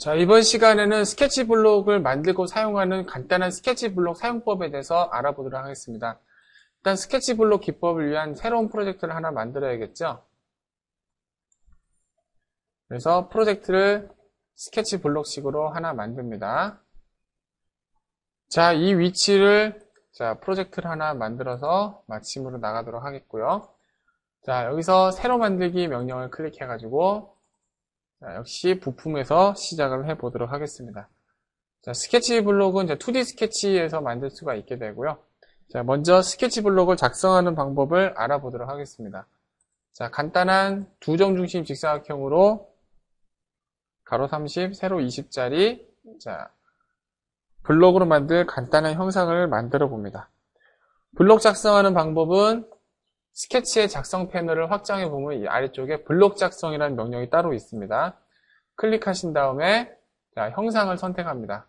자, 이번 시간에는 스케치 블록을 만들고 사용하는 간단한 스케치 블록 사용법에 대해서 알아보도록 하겠습니다. 일단 스케치 블록 기법을 위한 새로운 프로젝트를 하나 만들어야겠죠. 그래서 프로젝트를 스케치 블록식으로 하나 만듭니다. 자, 이 위치를 자, 프로젝트를 하나 만들어서 마침으로 나가도록 하겠고요. 자, 여기서 새로 만들기 명령을 클릭해가지고 자, 역시 부품에서 시작을 해보도록 하겠습니다. 자, 스케치 블록은 이제 2D 스케치에서 만들 수가 있게 되고요. 자, 먼저 스케치 블록을 작성하는 방법을 알아보도록 하겠습니다. 자, 간단한 두점 중심 직사각형으로 가로 30, 세로 20짜리 자, 블록으로 만든 간단한 형상을 만들어 봅니다. 블록 작성하는 방법은 스케치의 작성 패널을 확장해 보면 이 아래쪽에 블록 작성이라는 명령이 따로 있습니다. 클릭하신 다음에 자, 형상을 선택합니다.